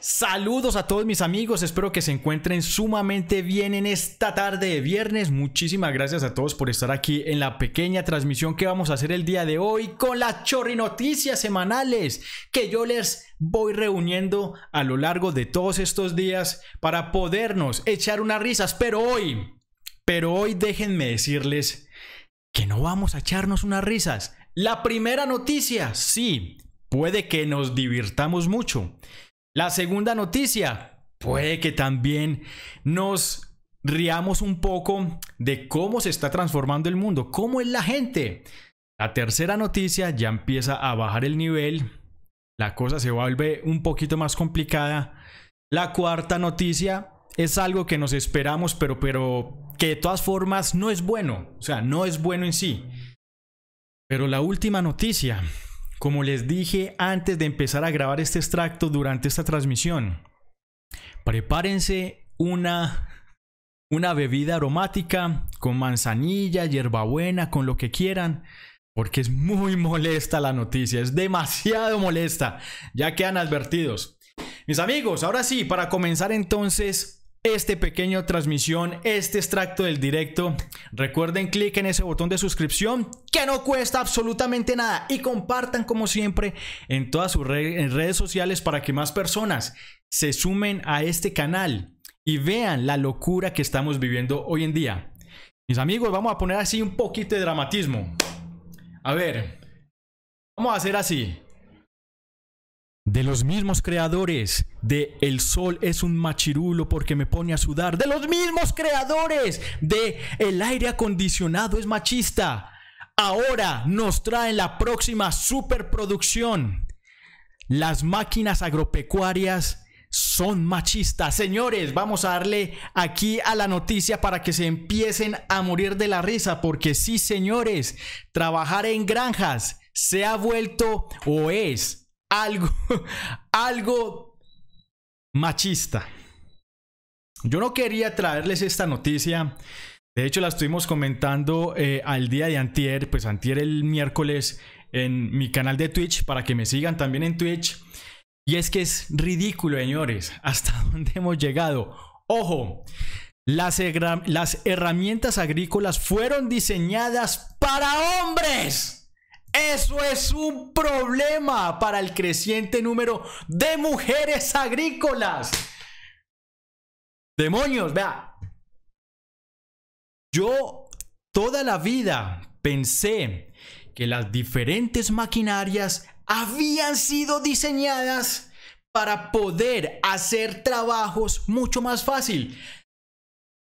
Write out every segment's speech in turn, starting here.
Saludos a todos mis amigos, espero que se encuentren sumamente bien en esta tarde de viernes. Muchísimas gracias a todos por estar aquí en la pequeña transmisión que vamos a hacer el día de hoy con las chorri noticias semanales que yo les voy reuniendo a lo largo de todos estos días para podernos echar unas risas. Pero hoy, pero hoy déjenme decirles que no vamos a echarnos unas risas. La primera noticia, sí, puede que nos divirtamos mucho la segunda noticia, puede que también nos riamos un poco de cómo se está transformando el mundo, cómo es la gente. La tercera noticia ya empieza a bajar el nivel, la cosa se vuelve un poquito más complicada. La cuarta noticia es algo que nos esperamos, pero, pero que de todas formas no es bueno, o sea, no es bueno en sí. Pero la última noticia como les dije antes de empezar a grabar este extracto durante esta transmisión, prepárense una, una bebida aromática con manzanilla, hierbabuena, con lo que quieran, porque es muy molesta la noticia, es demasiado molesta, ya quedan advertidos. Mis amigos, ahora sí, para comenzar entonces este pequeño transmisión, este extracto del directo. Recuerden clic en ese botón de suscripción que no cuesta absolutamente nada y compartan como siempre en todas sus redes sociales para que más personas se sumen a este canal y vean la locura que estamos viviendo hoy en día. Mis amigos, vamos a poner así un poquito de dramatismo. A ver, vamos a hacer así. De los mismos creadores de El sol es un machirulo porque me pone a sudar. De los mismos creadores de El aire acondicionado es machista. Ahora nos traen la próxima superproducción. Las máquinas agropecuarias son machistas. Señores, vamos a darle aquí a la noticia para que se empiecen a morir de la risa, porque sí, señores, trabajar en granjas se ha vuelto o es algo, algo machista. Yo no quería traerles esta noticia. De hecho, la estuvimos comentando eh, al día de antier, pues antier el miércoles en mi canal de Twitch, para que me sigan también en Twitch. Y es que es ridículo, señores, hasta dónde hemos llegado. Ojo, las, las herramientas agrícolas fueron diseñadas para hombres. Eso es un problema para el creciente número de mujeres agrícolas. Demonios, vea. Yo toda la vida pensé que las diferentes maquinarias habían sido diseñadas para poder hacer trabajos mucho más fácil.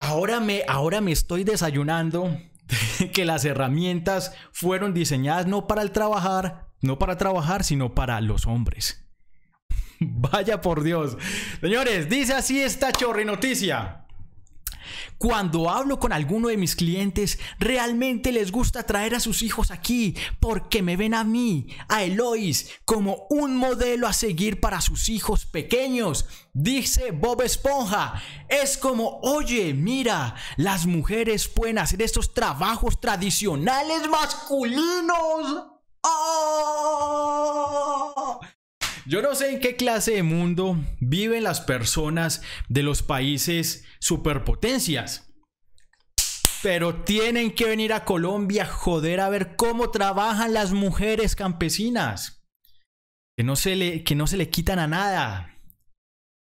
Ahora me, ahora me estoy desayunando que las herramientas fueron diseñadas no para el trabajar, no para trabajar, sino para los hombres. Vaya por Dios. Señores, dice así esta chorri noticia. Cuando hablo con alguno de mis clientes, realmente les gusta traer a sus hijos aquí porque me ven a mí, a Elois, como un modelo a seguir para sus hijos pequeños. Dice Bob Esponja, es como, oye, mira, las mujeres pueden hacer estos trabajos tradicionales masculinos. ¡Oh! Yo no sé en qué clase de mundo viven las personas de los países superpotencias. Pero tienen que venir a Colombia, joder, a ver cómo trabajan las mujeres campesinas. Que no se le, que no se le quitan a nada.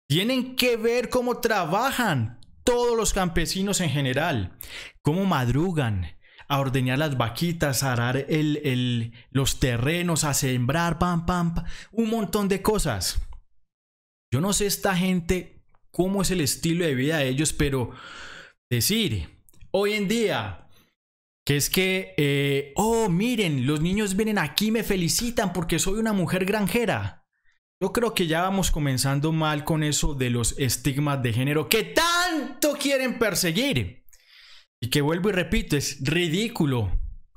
Tienen que ver cómo trabajan todos los campesinos en general. Cómo madrugan, a ordeñar las vaquitas, a arar el, los terrenos, a sembrar, pam, pam, pam, un montón de cosas. Yo no sé esta gente cómo es el estilo de vida de ellos, pero decir hoy en día que es que, eh, oh, miren, los niños vienen aquí, me felicitan porque soy una mujer granjera. Yo creo que ya vamos comenzando mal con eso de los estigmas de género que tanto quieren perseguir. Y que vuelvo y repito, es ridículo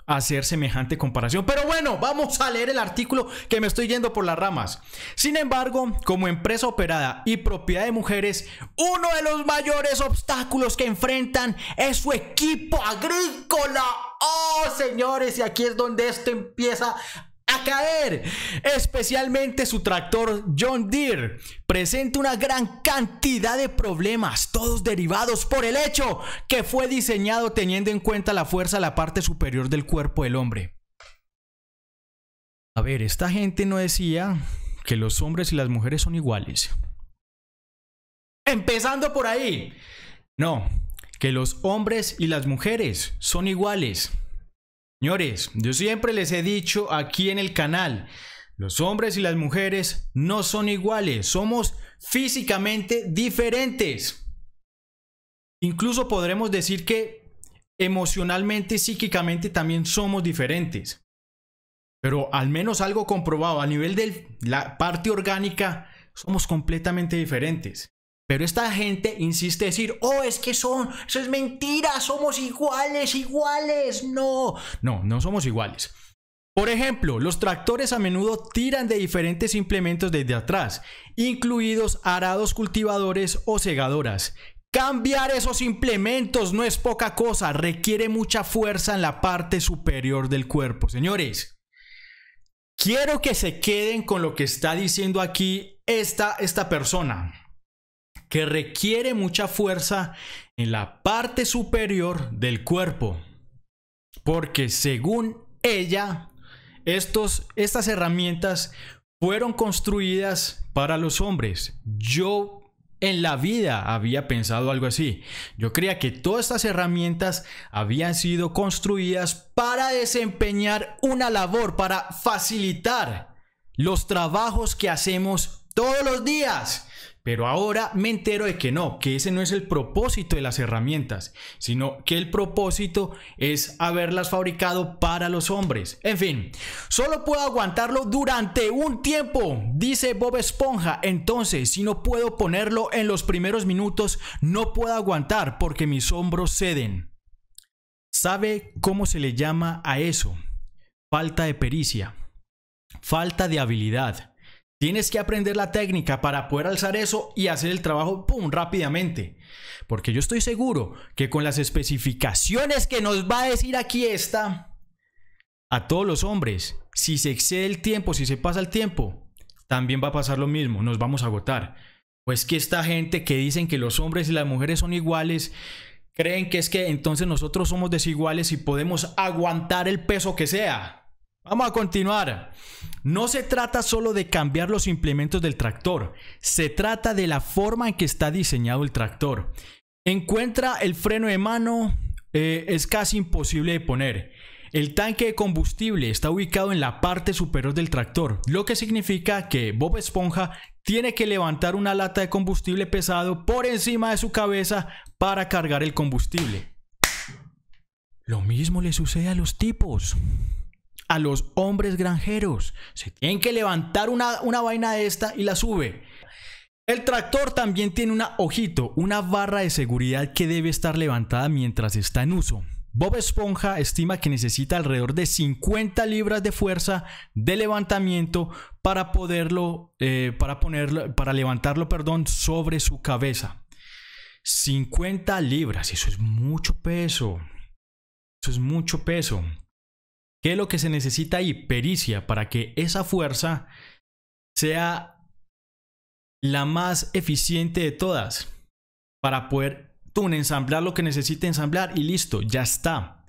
hacer semejante comparación. Pero bueno, vamos a leer el artículo que me estoy yendo por las ramas. Sin embargo, como empresa operada y propiedad de mujeres, uno de los mayores obstáculos que enfrentan es su equipo agrícola. Oh, señores, y aquí es donde esto empieza a caer. Especialmente su tractor John Deere presenta una gran cantidad de problemas, todos derivados por el hecho que fue diseñado teniendo en cuenta la fuerza de la parte superior del cuerpo del hombre. A ver, esta gente no decía que los hombres y las mujeres son iguales. Empezando por ahí. No, que los hombres y las mujeres son iguales. Señores, yo siempre les he dicho aquí en el canal, los hombres y las mujeres no son iguales, somos físicamente diferentes. Incluso podremos decir que emocionalmente, psíquicamente también somos diferentes. Pero al menos algo comprobado a nivel de la parte orgánica, somos completamente diferentes. Pero esta gente insiste en decir, oh, es que son, eso es mentira, somos iguales, iguales. No, no, no somos iguales. Por ejemplo, los tractores a menudo tiran de diferentes implementos desde atrás, incluidos arados cultivadores o segadoras. Cambiar esos implementos no es poca cosa, requiere mucha fuerza en la parte superior del cuerpo. Señores, quiero que se queden con lo que está diciendo aquí esta, esta persona que requiere mucha fuerza en la parte superior del cuerpo. Porque según ella, estas herramientas fueron construidas para los hombres. Yo en la vida había pensado algo así. Yo creía que todas estas herramientas habían sido construidas para desempeñar una labor, para facilitar los trabajos que hacemos todos los días. Pero ahora me entero de que no, que ese no es el propósito de las herramientas, sino que el propósito es haberlas fabricado para los hombres. En fin, solo puedo aguantarlo durante un tiempo, dice Bob Esponja. Entonces, si no puedo ponerlo en los primeros minutos, no puedo aguantar porque mis hombros ceden. ¿Sabe cómo se le llama a eso? Falta de pericia, falta de habilidad Tienes que aprender la técnica para poder alzar eso y hacer el trabajo ¡pum! rápidamente. Porque yo estoy seguro que con las especificaciones que nos va a decir aquí esta, a todos los hombres, si se excede el tiempo, si se pasa el tiempo, también va a pasar lo mismo, nos vamos a agotar. Pues que esta gente que dicen que los hombres y las mujeres son iguales, creen que es que entonces nosotros somos desiguales y podemos aguantar el peso que sea. Vamos a continuar. No se trata solo de cambiar los implementos del tractor, se trata de la forma en que está diseñado el tractor. Encuentra el freno de mano, eh, es casi imposible de poner. El tanque de combustible está ubicado en la parte superior del tractor, lo que significa que Bob Esponja tiene que levantar una lata de combustible pesado por encima de su cabeza para cargar el combustible. Lo mismo le sucede a los tipos a los hombres granjeros. Se tienen que levantar una, vaina de esta y la sube. El tractor también tiene un ojito, una barra de seguridad que debe estar levantada mientras está en uso. Bob Esponja estima que necesita alrededor de 50 libras de fuerza de levantamiento para poderlo, eh, para ponerlo, para levantarlo, perdón, sobre su cabeza. 50 libras, eso es mucho peso. Eso es mucho peso. ¿Qué es lo que se necesita ahí? Pericia para que esa fuerza sea la más eficiente de todas para poder tú ensamblar lo que necesite ensamblar y listo, ya está.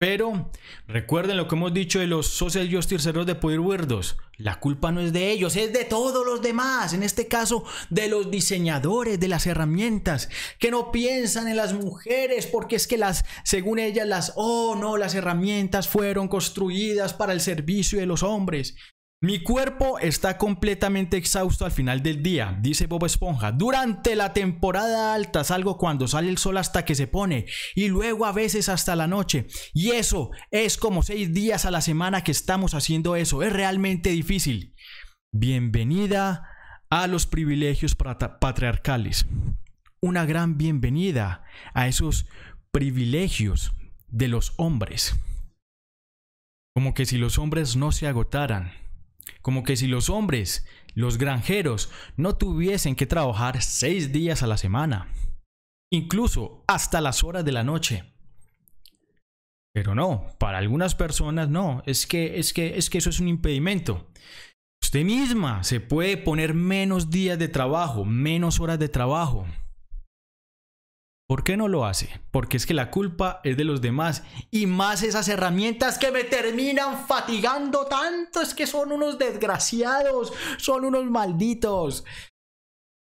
Pero recuerden lo que hemos dicho de los social justice errors de poder huerdos, La culpa no es de ellos, es de todos los demás. En este caso, de los diseñadores de las herramientas que no piensan en las mujeres porque es que las, según ellas, las, oh no, las herramientas fueron construidas para el servicio de los hombres. Mi cuerpo está completamente exhausto al final del día, dice Bob Esponja. Durante la temporada alta salgo cuando sale el sol hasta que se pone y luego a veces hasta la noche. Y eso es como seis días a la semana que estamos haciendo eso. Es realmente difícil. Bienvenida a los privilegios patriarcales. Una gran bienvenida a esos privilegios de los hombres. Como que si los hombres no se agotaran como que si los hombres, los granjeros, no tuviesen que trabajar seis días a la semana, incluso hasta las horas de la noche. Pero no, para algunas personas no, es que, es que, es que eso es un impedimento. Usted misma se puede poner menos días de trabajo, menos horas de trabajo. ¿Por qué no lo hace? Porque es que la culpa es de los demás y más esas herramientas que me terminan fatigando tanto, es que son unos desgraciados, son unos malditos.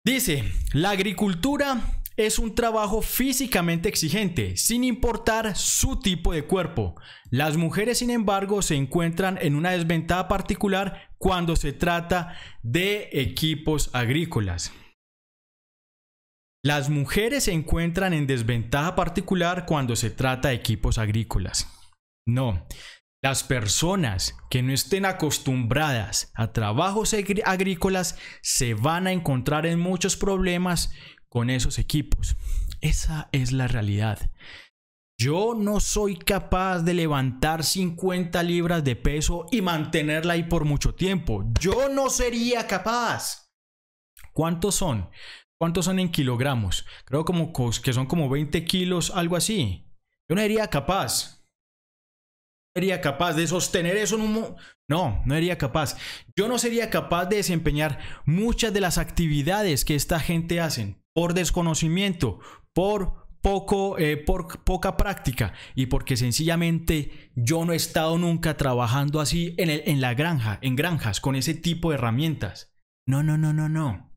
Dice, la agricultura es un trabajo físicamente exigente, sin importar su tipo de cuerpo. Las mujeres, sin embargo, se encuentran en una desventaja particular cuando se trata de equipos agrícolas. Las mujeres se encuentran en desventaja particular cuando se trata de equipos agrícolas. No, las personas que no estén acostumbradas a trabajos agrícolas se van a encontrar en muchos problemas con esos equipos. Esa es la realidad. Yo no soy capaz de levantar 50 libras de peso y mantenerla ahí por mucho tiempo. Yo no sería capaz. ¿Cuántos son ¿Cuántos son en kilogramos? Creo como que son como 20 kilos, algo así. Yo no sería capaz. No sería capaz de sostener eso en un... No, no sería capaz. Yo no sería capaz de desempeñar muchas de las actividades que esta gente hacen por desconocimiento, por poco, eh, por poca práctica y porque sencillamente yo no he estado nunca trabajando así en, el, en la granja, en granjas, con ese tipo de herramientas. No, no, no, no, no.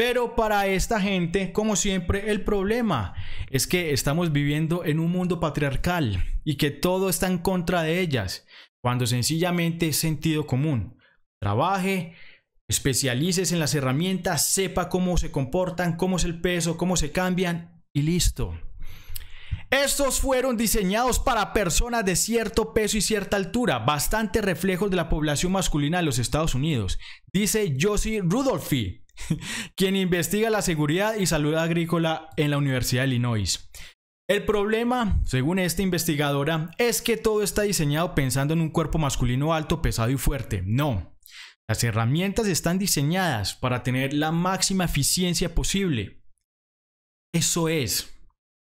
Pero para esta gente, como siempre, el problema es que estamos viviendo en un mundo patriarcal y que todo está en contra de ellas, cuando sencillamente es sentido común. Trabaje, especialices en las herramientas, sepa cómo se comportan, cómo es el peso, cómo se cambian y listo. Estos fueron diseñados para personas de cierto peso y cierta altura, bastante reflejos de la población masculina de los Estados Unidos, dice Josie Rudolphy, quien investiga la seguridad y salud agrícola en la Universidad de Illinois. El problema, según esta investigadora, es que todo está diseñado pensando en un cuerpo masculino alto, pesado y fuerte. No. Las herramientas están diseñadas para tener la máxima eficiencia posible. Eso es.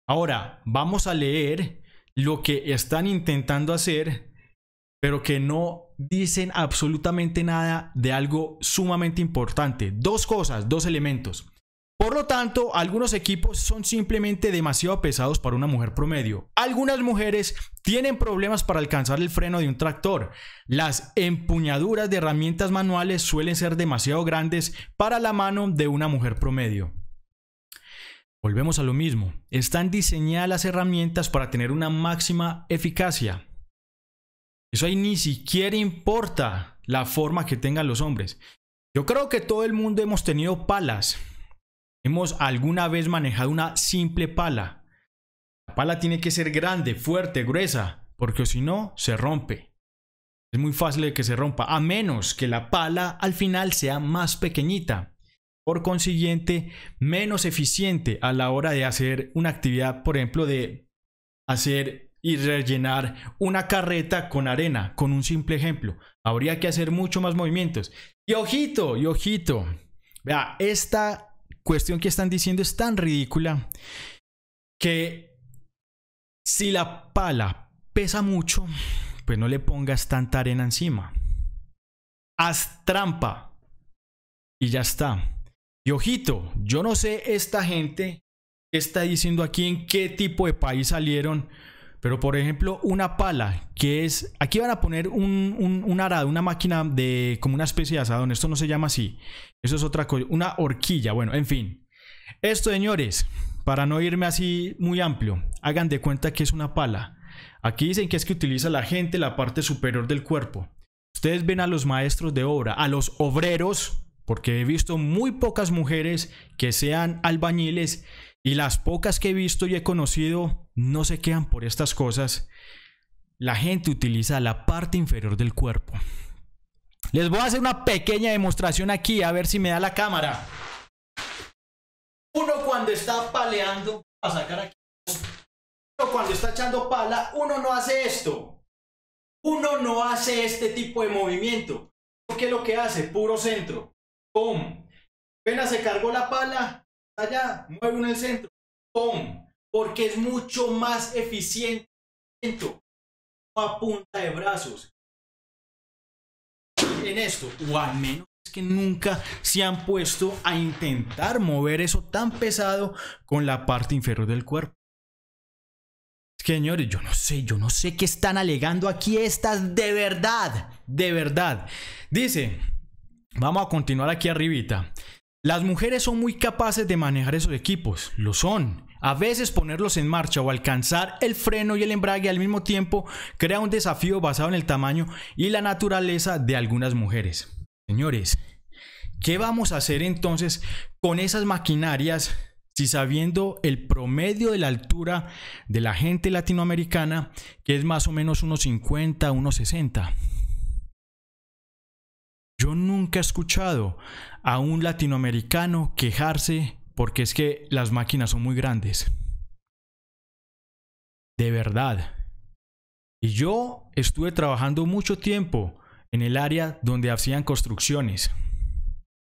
Ahora, vamos a leer lo que están intentando hacer, pero que no dicen absolutamente nada de algo sumamente importante. Dos cosas, dos elementos. Por lo tanto, algunos equipos son simplemente demasiado pesados para una mujer promedio. Algunas mujeres tienen problemas para alcanzar el freno de un tractor. Las empuñaduras de herramientas manuales suelen ser demasiado grandes para la mano de una mujer promedio. Volvemos a lo mismo. Están diseñadas las herramientas para tener una máxima eficacia. Eso ahí ni siquiera importa la forma que tengan los hombres. Yo creo que todo el mundo hemos tenido palas. Hemos alguna vez manejado una simple pala. La pala tiene que ser grande, fuerte, gruesa, porque si no, se rompe. Es muy fácil de que se rompa, a menos que la pala al final sea más pequeñita. Por consiguiente, menos eficiente a la hora de hacer una actividad, por ejemplo, de hacer y rellenar una carreta con arena, con un simple ejemplo. Habría que hacer mucho más movimientos. Y ojito, y ojito. Vea, esta cuestión que están diciendo es tan ridícula que si la pala pesa mucho, pues no le pongas tanta arena encima. Haz trampa. Y ya está. Y ojito, yo no sé esta gente está diciendo aquí en qué tipo de país salieron pero por ejemplo, una pala, que es, aquí van a poner un, arado, una máquina de como una especie de asadón, esto no se llama así, eso es otra cosa, una horquilla, bueno, en fin. Esto, señores, para no irme así muy amplio, hagan de cuenta que es una pala. Aquí dicen que es que utiliza la gente la parte superior del cuerpo. Ustedes ven a los maestros de obra, a los obreros, porque he visto muy pocas mujeres que sean albañiles y las pocas que he visto y he conocido no se quedan por estas cosas, la gente utiliza la parte inferior del cuerpo. Les voy a hacer una pequeña demostración aquí, a ver si me da la cámara. Uno cuando está paleando, a sacar aquí. Uno cuando está echando pala, uno no hace esto. Uno no hace este tipo de movimiento. es lo que hace, puro centro. ¡Pum! Apenas se cargó la pala, allá, mueve uno el centro. ¡Pum! porque es mucho más eficiente a punta de brazos. En esto, o al menos que nunca se han puesto a intentar mover eso tan pesado con la parte inferior del cuerpo. Señores, yo no sé, yo no sé qué están alegando aquí estas de verdad, de verdad. Dice, vamos a continuar aquí arribita. Las mujeres son muy capaces de manejar esos equipos, lo son. A veces ponerlos en marcha o alcanzar el freno y el embrague al mismo tiempo crea un desafío basado en el tamaño y la naturaleza de algunas mujeres. Señores, ¿qué vamos a hacer entonces con esas maquinarias si sabiendo el promedio de la altura de la gente latinoamericana, que es más o menos unos 50, unos 60? Yo nunca he escuchado a un latinoamericano quejarse porque es que las máquinas son muy grandes. De verdad. Y yo estuve trabajando mucho tiempo en el área donde hacían construcciones.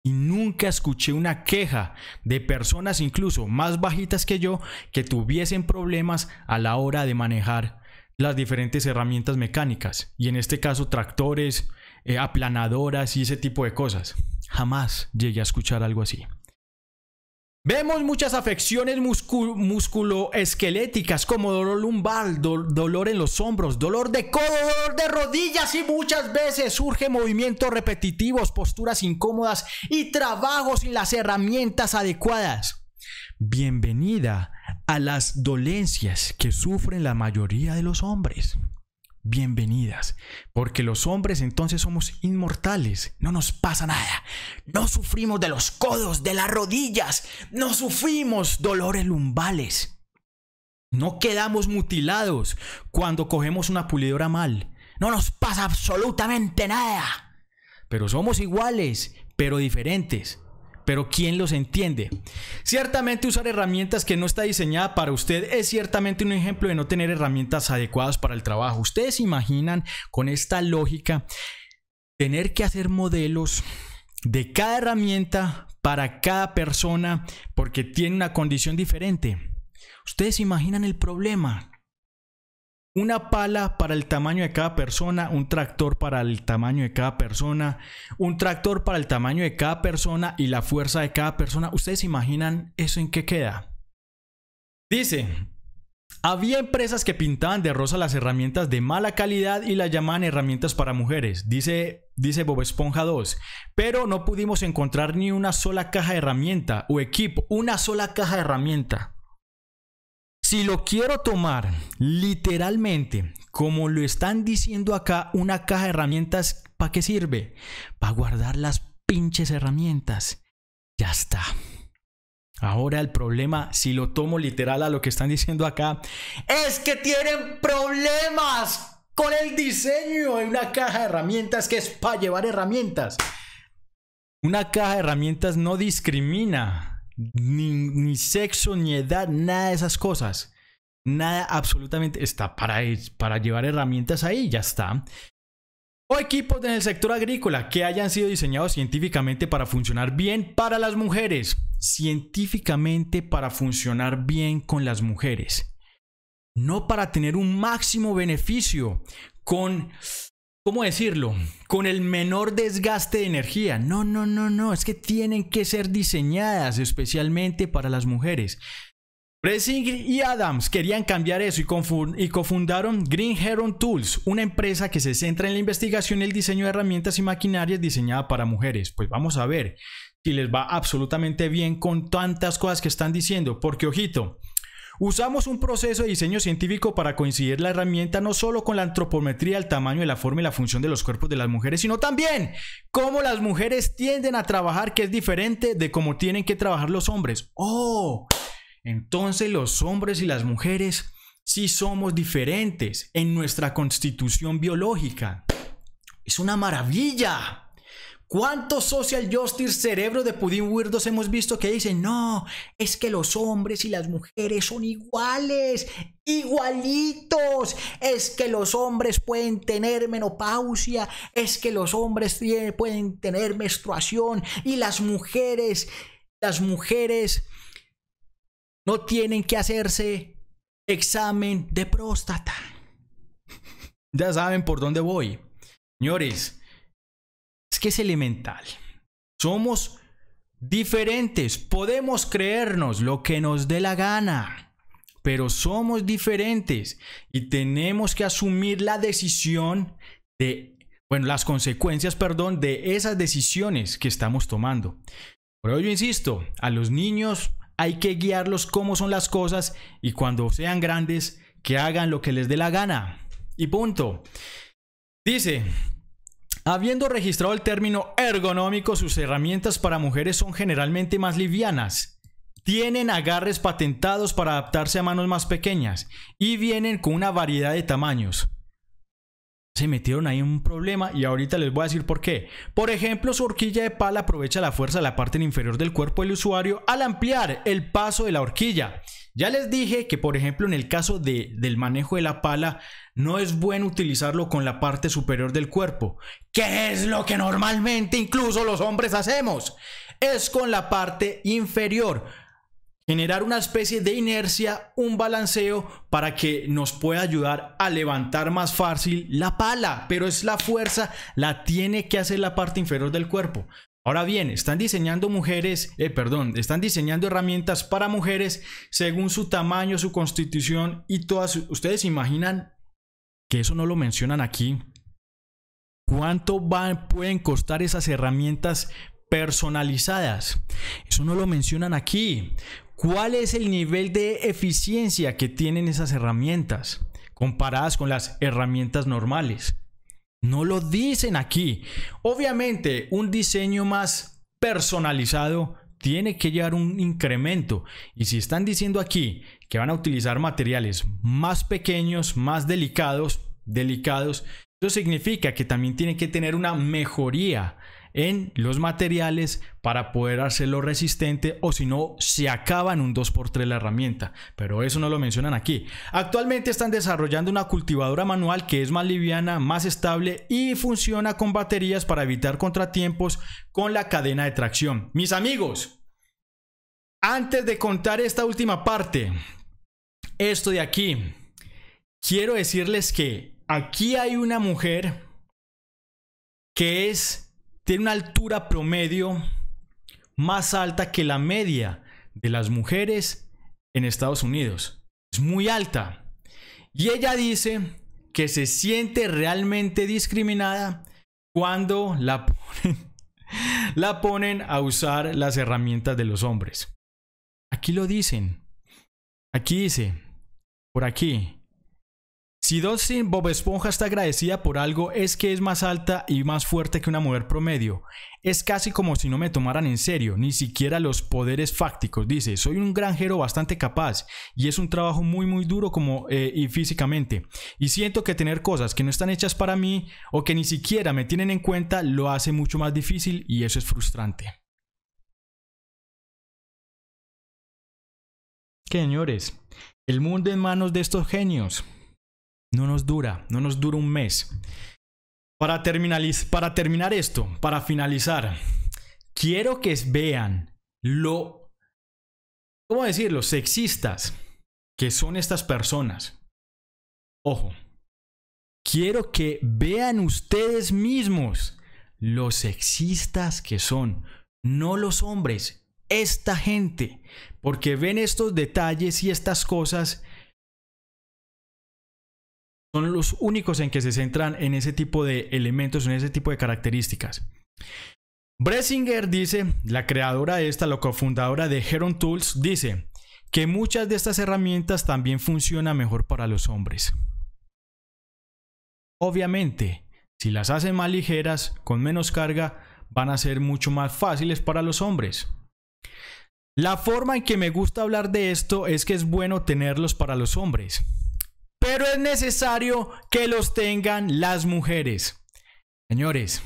Y nunca escuché una queja de personas incluso más bajitas que yo que tuviesen problemas a la hora de manejar las diferentes herramientas mecánicas. Y en este caso tractores, eh, aplanadoras y ese tipo de cosas. Jamás llegué a escuchar algo así. Vemos muchas afecciones musculoesqueléticas como dolor lumbar, dolor en los hombros, dolor de codo, dolor de rodillas y muchas veces surgen movimientos repetitivos, posturas incómodas y trabajo sin las herramientas adecuadas. Bienvenida a las dolencias que sufren la mayoría de los hombres bienvenidas, porque los hombres entonces somos inmortales, no nos pasa nada, no sufrimos de los codos, de las rodillas, no sufrimos dolores lumbales, no quedamos mutilados cuando cogemos una pulidora mal, no nos pasa absolutamente nada, pero somos iguales, pero diferentes pero ¿quién los entiende? Ciertamente usar herramientas que no está diseñada para usted es ciertamente un ejemplo de no tener herramientas adecuadas para el trabajo. Ustedes imaginan con esta lógica tener que hacer modelos de cada herramienta para cada persona porque tiene una condición diferente. Ustedes imaginan el problema una pala para el tamaño de cada persona, un tractor para el tamaño de cada persona, un tractor para el tamaño de cada persona y la fuerza de cada persona. ¿Ustedes imaginan eso en qué queda? Dice, había empresas que pintaban de rosa las herramientas de mala calidad y las llamaban herramientas para mujeres, dice, dice Bob Esponja 2, pero no pudimos encontrar ni una sola caja de herramienta o equipo, una sola caja de herramienta. Si lo quiero tomar literalmente, como lo están diciendo acá, una caja de herramientas, ¿para qué sirve? Para guardar las pinches herramientas. Ya está. Ahora el problema, si lo tomo literal a lo que están diciendo acá, es que tienen problemas con el diseño de una caja de herramientas que es para llevar herramientas. Una caja de herramientas no discrimina ni, sexo, ni edad, nada de esas cosas. Nada absolutamente está para, e, para llevar herramientas ahí, ya está. O equipos en el sector agrícola que hayan sido diseñados científicamente para funcionar bien para las mujeres. Científicamente para funcionar bien con las mujeres. No para tener un máximo beneficio con ¿Cómo decirlo? Con el menor desgaste de energía. No, no, no, no. Es que tienen que ser diseñadas especialmente para las mujeres. Pressing y Adams querían cambiar eso y, cofundaron Green Heron Tools, una empresa que se centra en la investigación y el diseño de herramientas y maquinarias diseñadas para mujeres. Pues vamos a ver si les va absolutamente bien con tantas cosas que están diciendo, porque ojito, Usamos un proceso de diseño científico para coincidir la herramienta no solo con la antropometría, el tamaño, la forma y la función de los cuerpos de las mujeres, sino también cómo las mujeres tienden a trabajar, que es diferente de cómo tienen que trabajar los hombres. ¡Oh! Entonces los hombres y las mujeres sí somos diferentes en nuestra constitución biológica. Es una maravilla. ¿Cuántos social justice cerebro de pudín weirdos hemos visto que dicen, no, es que los hombres y las mujeres son iguales, igualitos, es que los hombres pueden tener menopausia, es que los hombres pueden tener menstruación y las mujeres, las mujeres no tienen que hacerse examen de próstata. ya saben por dónde voy. Señores, que es elemental. Somos diferentes, podemos creernos lo que nos dé la gana, pero somos diferentes y tenemos que asumir la decisión de, bueno, las consecuencias, perdón, de esas decisiones que estamos tomando. pero yo insisto, a los niños hay que guiarlos cómo son las cosas y cuando sean grandes, que hagan lo que les dé la gana. Y punto. Dice, Habiendo registrado el término ergonómico, sus herramientas para mujeres son generalmente más livianas. Tienen agarres patentados para adaptarse a manos más pequeñas y vienen con una variedad de tamaños. Se metieron ahí en un problema y ahorita les voy a decir por qué. Por ejemplo, su horquilla de pala aprovecha la fuerza de la parte inferior del cuerpo del usuario al ampliar el paso de la horquilla ya les dije que, por ejemplo, en el caso del manejo de la pala, no es bueno utilizarlo con la parte superior del cuerpo, que es lo que normalmente incluso los hombres hacemos. Es con la parte inferior. Generar una especie de inercia, un balanceo para que nos pueda ayudar a levantar más fácil la pala, pero es la fuerza, la tiene que hacer la parte inferior del cuerpo. Ahora bien, están diseñando mujeres, eh, perdón, están diseñando herramientas para mujeres según su tamaño, su constitución y todas. Ustedes imaginan que eso no lo mencionan aquí. ¿Cuánto van, pueden costar esas herramientas personalizadas? Eso no lo mencionan aquí. ¿Cuál es el nivel de eficiencia que tienen esas herramientas comparadas con las herramientas normales? No lo dicen aquí. Obviamente, un diseño más personalizado tiene que llevar un incremento. Y si están diciendo aquí que van a utilizar materiales más pequeños, más delicados, delicados, eso significa que también tiene que tener una mejoría en los materiales para poder hacerlo resistente o si no se acaba en un 2x3 la herramienta pero eso no lo mencionan aquí actualmente están desarrollando una cultivadora manual que es más liviana más estable y funciona con baterías para evitar contratiempos con la cadena de tracción mis amigos antes de contar esta última parte esto de aquí quiero decirles que aquí hay una mujer que es tiene una altura promedio más alta que la media de las mujeres en Estados Unidos. Es muy alta. Y ella dice que se siente realmente discriminada cuando la ponen, la ponen a usar las herramientas de los hombres. Aquí lo dicen. Aquí dice, por aquí, si Dustin Bob Esponja está agradecida por algo es que es más alta y más fuerte que una mujer promedio. Es casi como si no me tomaran en serio, ni siquiera los poderes fácticos. Dice, soy un granjero bastante capaz y es un trabajo muy muy duro como eh, y físicamente. Y siento que tener cosas que no están hechas para mí o que ni siquiera me tienen en cuenta lo hace mucho más difícil y eso es frustrante. Señores, el mundo en manos de estos genios. No nos dura, no nos dura un mes. Para, para terminar esto, para finalizar, quiero que vean lo, ¿cómo decirlo?, sexistas que son estas personas. Ojo, quiero que vean ustedes mismos los sexistas que son, no los hombres, esta gente, porque ven estos detalles y estas cosas son los únicos en que se centran en ese tipo de elementos, en ese tipo de características. Bressinger dice, la creadora de esta, la cofundadora de Heron Tools, dice que muchas de estas herramientas también funcionan mejor para los hombres. Obviamente, si las hacen más ligeras, con menos carga, van a ser mucho más fáciles para los hombres. La forma en que me gusta hablar de esto es que es bueno tenerlos para los hombres pero es necesario que los tengan las mujeres. Señores,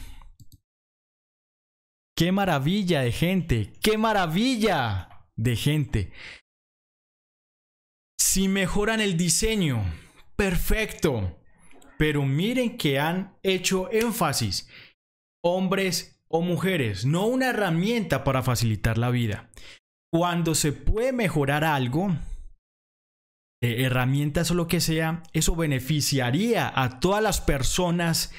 qué maravilla de gente, qué maravilla de gente. Si mejoran el diseño, perfecto. Pero miren que han hecho énfasis, hombres o mujeres, no una herramienta para facilitar la vida. Cuando se puede mejorar algo, eh, herramientas o lo que sea, eso beneficiaría a todas las personas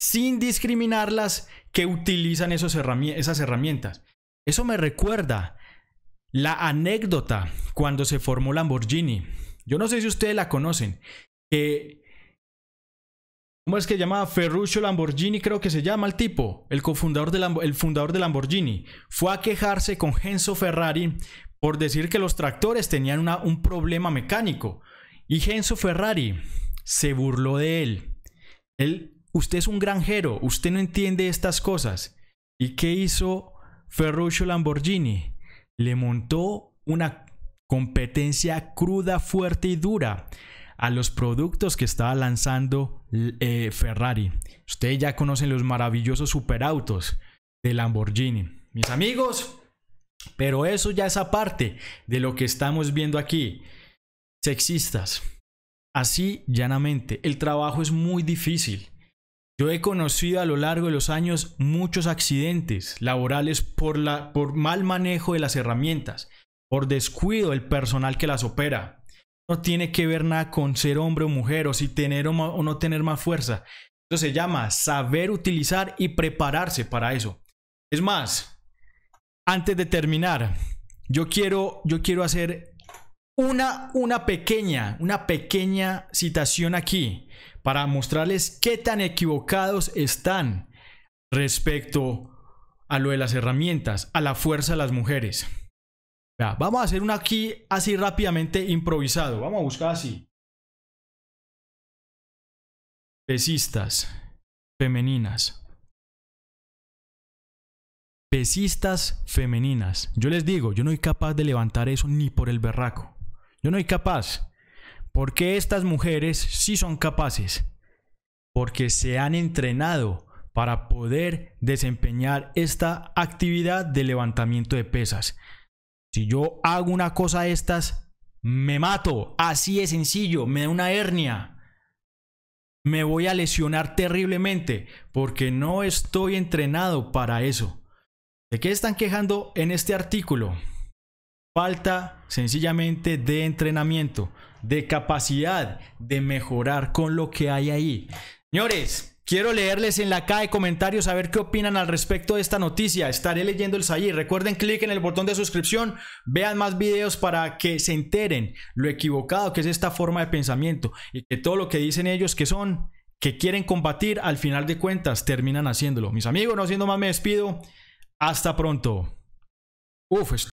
sin discriminarlas que utilizan esas herramientas. Eso me recuerda la anécdota cuando se formó Lamborghini. Yo no sé si ustedes la conocen, que ¿Cómo es que se llama? Ferruccio Lamborghini, creo que se llama el tipo, el cofundador el fundador de Lamborghini. Fue a quejarse con Genso Ferrari por decir que los tractores tenían un problema mecánico. Y Genso Ferrari se burló de él. él. Usted es un granjero, usted no entiende estas cosas. ¿Y qué hizo Ferruccio Lamborghini? Le montó una competencia cruda, fuerte y dura a los productos que estaba lanzando eh, Ferrari. Ustedes ya conocen los maravillosos superautos de Lamborghini. Mis amigos, pero eso ya es aparte de lo que estamos viendo aquí. Sexistas. Así llanamente, el trabajo es muy difícil. Yo he conocido a lo largo de los años muchos accidentes laborales por mal manejo de las herramientas, por descuido del personal que las opera, no tiene que ver nada con ser hombre o mujer o si tener o, no tener más fuerza. Eso se llama saber utilizar y prepararse para eso. Es más, antes de terminar, yo quiero, yo quiero hacer una, una pequeña, una pequeña citación aquí para mostrarles qué tan equivocados están respecto a lo de las herramientas, a la fuerza de las mujeres vamos a hacer una aquí así rápidamente improvisado. Vamos a buscar así. Pesistas femeninas. Pesistas femeninas. Yo les digo, yo no soy capaz de levantar eso ni por el berraco. Yo no soy capaz. Porque estas mujeres sí son capaces. Porque se han entrenado para poder desempeñar esta actividad de levantamiento de pesas. Si yo hago una cosa de estas, me mato. Así de sencillo, me da una hernia. Me voy a lesionar terriblemente porque no estoy entrenado para eso. ¿De qué están quejando en este artículo? Falta sencillamente de entrenamiento, de capacidad de mejorar con lo que hay ahí. Señores, Quiero leerles en la caja de comentarios a ver qué opinan al respecto de esta noticia. Estaré leyendo el allí. Recuerden, clic en el botón de suscripción, vean más videos para que se enteren lo equivocado que es esta forma de pensamiento y que todo lo que dicen ellos que son, que quieren combatir, al final de cuentas terminan haciéndolo. Mis amigos, no siendo más, me despido. Hasta pronto. Uf,